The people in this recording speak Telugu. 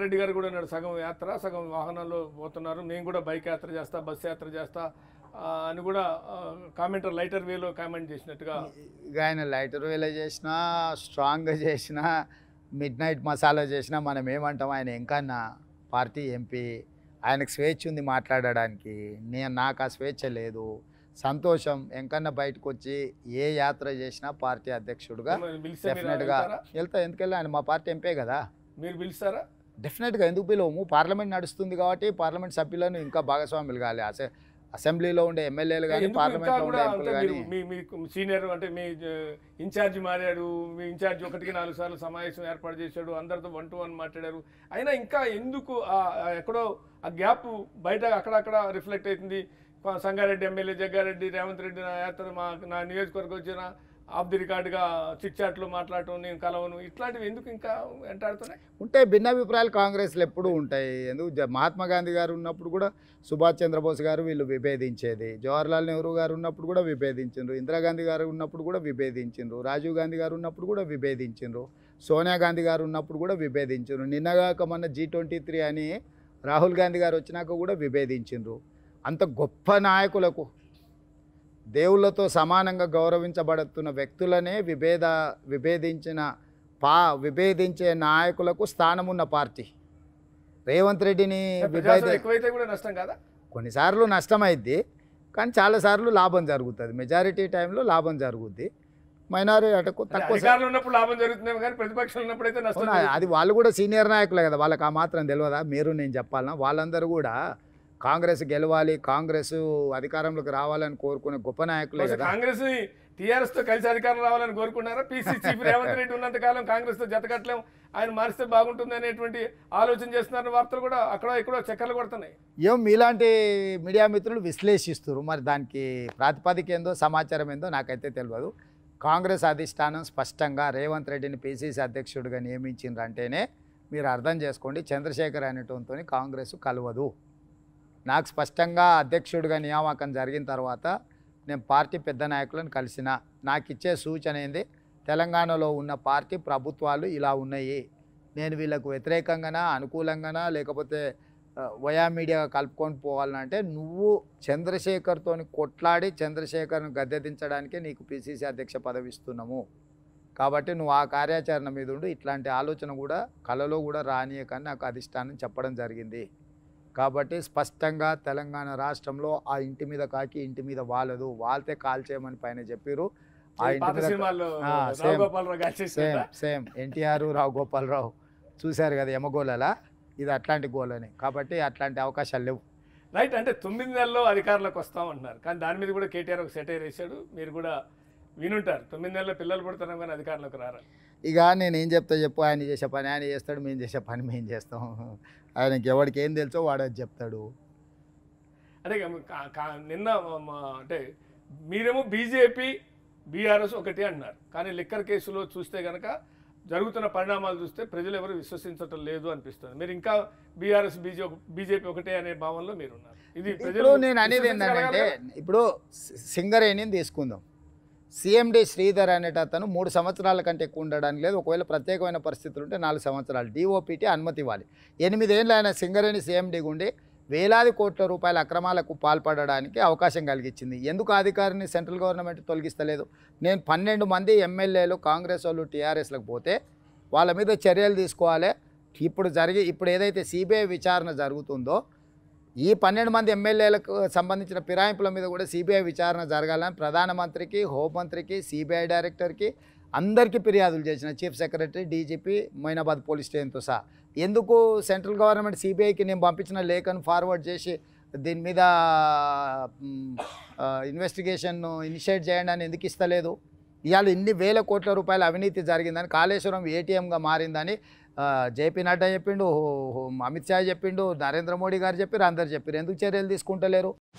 రెడ్డి గారు కూడా ఉన్నాడు సగం యాత్ర సగం వాహనాల్లో పోతున్నారు నేను కూడా బైక్ యాత్ర చేస్తా బస్సు యాత్ర చేస్తా అని కూడా కామెంటర్ లైటర్ వేలో కామెంట్ చేసినట్టుగా ఆయన లైటర్ వేలో చేసినా స్ట్రాంగ్గా చేసినా మిడ్ నైట్ మసాలా చేసినా మనం ఏమంటాం ఆయన ఎంకన్నా పార్టీ ఎంపీ ఆయనకు స్వేచ్ఛ ఉంది మాట్లాడడానికి నేను నాకు ఆ స్వేచ్ఛ లేదు సంతోషం ఎంకన్నా బయటకు వచ్చి ఏ యాత్ర చేసినా పార్టీ అధ్యక్షుడుగా డెఫినెట్గా వెళ్తా ఎందుకెళ్ళి ఆయన మా పార్టీ ఎంపీ కదా మీరు పిలుస్తారా డెఫినెట్గా ఎందుకు పిలవము పార్లమెంట్ నడుస్తుంది కాబట్టి పార్లమెంట్ సభ్యులను ఇంకా భాగస్వాములు కాలి అసే అసెంబ్లీలో ఉండే ఎమ్మెల్యేలు కానీ పార్లమెంట్ మీ సీనియర్ అంటే మీ ఇన్ఛార్జ్ మారాడు మీ ఇన్ఛార్జ్ ఒకటికి నాలుగు సార్లు సమావేశం ఏర్పాటు చేశాడు అందరితో వన్ టు వన్ మాట్లాడారు అయినా ఇంకా ఎందుకు ఎక్కడో ఆ గ్యాప్ బయట అక్కడక్కడ రిఫ్లెక్ట్ అవుతుంది సంగారెడ్డి ఎమ్మెల్యే జగ్గారెడ్డి రేవంత్ రెడ్డి నా యాత్ర మా నా నియోజకవర్గం వచ్చిన ఆఫ్ ది రికార్డ్గా చిట్చాట్లు మాట్లాడటం నేను కలవను ఇట్లాంటివి ఎందుకు ఇంకా వెంటాడుతున్నాయి ఉంటాయి భిన్నాభిప్రాయాలు కాంగ్రెస్లో ఎప్పుడూ ఉంటాయి ఎందుకు మహాత్మా గాంధీ గారు ఉన్నప్పుడు కూడా సుభాష్ చంద్రబోస్ గారు వీళ్ళు విభేదించేది జవహర్లాల్ నెహ్రూ గారు ఉన్నప్పుడు కూడా విభేదించారు ఇందిరాగాంధీ గారు ఉన్నప్పుడు కూడా విభేదించారు రాజీవ్ గాంధీ గారు ఉన్నప్పుడు కూడా విభేదించారు సోనియా గాంధీ గారు ఉన్నప్పుడు కూడా విభేదించారు నిన్నగాక మొన్న జీ ట్వంటీ త్రీ అని రాహుల్ గాంధీ గారు వచ్చినాక కూడా విభేదించారు అంత గొప్ప నాయకులకు దేవుళ్ళతో సమానంగా గౌరవించబడుతున్న వ్యక్తులనే విభేద విభేదించిన పా విభేదించే నాయకులకు స్థానమున్న పార్టీ రేవంత్ రెడ్డిని నష్టం కదా కొన్నిసార్లు నష్టమైద్ది కానీ చాలాసార్లు లాభం జరుగుతుంది మెజారిటీ టైంలో లాభం జరుగుద్ది మైనారిటీ అటకు తక్కువ అది వాళ్ళు కూడా సీనియర్ నాయకులే కదా వాళ్ళకి ఆ మాత్రం తెలియదా మీరు నేను చెప్పాలన్నా వాళ్ళందరూ కూడా కాంగ్రెస్ గెలవాలి కాంగ్రెస్ అధికారంలోకి రావాలని కోరుకునే గొప్ప నాయకులు కాంగ్రెస్ టీఆర్ఎస్ తో కలిసి అధికారం రావాలని కోరుకున్నారా పీసీ చీఫ్ రేవంత్ రెడ్డి ఉన్నంత కాలం కాంగ్రెస్ తో జతకట్లేం ఆయన మారిస్తే బాగుంటుంది అనేటువంటి ఆలోచన చేస్తున్నారు వార్తలు కూడా అక్కడ ఇక్కడ చక్కర్లు కొడుతున్నాయి ఏం మీలాంటి మీడియా మిత్రులు విశ్లేషిస్తారు మరి దానికి ప్రాతిపదిక ఏందో సమాచారం ఏందో నాకైతే తెలియదు కాంగ్రెస్ అధిష్టానం స్పష్టంగా రేవంత్ రెడ్డిని పిసిసి అధ్యక్షుడిగా నియమించిండ్రంటేనే మీరు అర్థం చేసుకోండి చంద్రశేఖర్ అనేటువంటి కాంగ్రెస్ కలవదు నాకు స్పష్టంగా అధ్యక్షుడిగా నియామకం జరిగిన తర్వాత నేను పార్టీ పెద్ద నాయకులను కలిసిన నాకు ఇచ్చే సూచన ఏంది తెలంగాణలో ఉన్న పార్టీ ప్రభుత్వాలు ఇలా ఉన్నాయి నేను వీళ్ళకు వ్యతిరేకంగానా అనుకూలంగానా లేకపోతే వయా మీడియాగా కలుపుకొని పోవాలంటే నువ్వు చంద్రశేఖర్తో కొట్లాడి చంద్రశేఖర్ను గద్దెదించడానికే నీకు పిసిసి అధ్యక్ష పదవి ఇస్తున్నాము కాబట్టి నువ్వు ఆ కార్యాచరణ మీద ఉండి ఇట్లాంటి ఆలోచన కూడా కళలో కూడా రానియకని నాకు అధిష్టానం చెప్పడం జరిగింది కాబట్టి స్పష్టంగా తెలంగాణ రాష్ట్రంలో ఆ ఇంటి మీద కాకి ఇంటి మీద వాలదు వాళ్తే కాల్చేయమని పైన చెప్పారు ఆ ఇంటి మీద సేమ్ సేమ్ ఎన్టీఆర్ రావు గోపాలరావు చూశారు కదా యమగోళలా ఇది అట్లాంటి గోల్ అని కాబట్టి అట్లాంటి అవకాశాలు లేవు రైట్ అంటే తొమ్మిది నెలల్లో అధికారంలోకి వస్తాం అంటున్నారు కానీ దాని మీద కూడా కేటీఆర్ ఒక సెటైర్ వేశాడు మీరు కూడా వినుంటారు తొమ్మిది నెలల పిల్లలు పుడతాం కానీ అధికారంలోకి రారా ఇక నేను ఏం చెప్తా చెప్పు ఆయన చేసే పని ఆయన చేస్తాడు మేము చేసే పని మేము చేస్తాం ఆయనకి ఎవరికి ఏం తెలుసో వాడు అది చెప్తాడు అదే నిన్న అంటే మీరేమో బీజేపీ బీఆర్ఎస్ ఒకటి అంటున్నారు కానీ లిక్కర్ కేసులో చూస్తే కనుక జరుగుతున్న పరిణామాలు చూస్తే ప్రజలు ఎవరు విశ్వసించటం లేదు అనిపిస్తుంది మీరు ఇంకా బీఆర్ఎస్ బీజేపీ బీజేపీ ఒకటే అనే భావనలో మీరు ఉన్నారు ఇది ప్రజలు నేను అనేది ఏంటంటే ఇప్పుడు సింగరేణిని తీసుకుందాం సీఎండి శ్రీధర్ అనేట అతను మూడు సంవత్సరాల కంటే ఎక్కువ ఉండడానికి లేదు ఒకవేళ ప్రత్యేకమైన పరిస్థితులు ఉంటే నాలుగు సంవత్సరాలు డిఓపిటీ అనుమతి ఇవ్వాలి ఎనిమిదేళ్ళు ఆయన సింగరేణి సీఎండీగా ఉండి వేలాది కోట్ల రూపాయల అక్రమాలకు పాల్పడడానికి అవకాశం కలిగించింది ఎందుకు అధికారిని సెంట్రల్ గవర్నమెంట్ తొలగిస్తలేదు నేను పన్నెండు మంది ఎమ్మెల్యేలు కాంగ్రెస్ వాళ్ళు టీఆర్ఎస్లకు పోతే వాళ్ళ మీద చర్యలు తీసుకోవాలి ఇప్పుడు జరిగి ఇప్పుడు ఏదైతే సిబిఐ విచారణ జరుగుతుందో ఈ పన్నెండు మంది ఎమ్మెల్యేలకు సంబంధించిన ఫిరాయింపుల మీద కూడా సిబిఐ విచారణ జరగాలని ప్రధానమంత్రికి హోంమంత్రికి సిబిఐ డైరెక్టర్కి అందరికీ ఫిర్యాదులు చేసిన chief secretary DGP Moinabad police స్టేషన్తో సహా ఎందుకు సెంట్రల్ గవర్నమెంట్ సిబిఐకి నేను పంపించిన లేఖను ఫార్వర్డ్ చేసి దీని మీద ఇన్వెస్టిగేషన్ను ఇనిషియేట్ చేయండి అని ఎందుకు ఇస్తలేదు ఇవాళ ఇన్ని వేల కోట్ల రూపాయల అవినీతి జరిగిందని కాళేశ్వరం ఏటీఎంగా మారిందని జేపీ నడ్డా చెప్పిండు అమిత్ షా చెప్పిండు నరేంద్ర మోడీ గారు చెప్పారు అందరు చెప్పారు ఎందుకు చర్యలు తీసుకుంటలేరు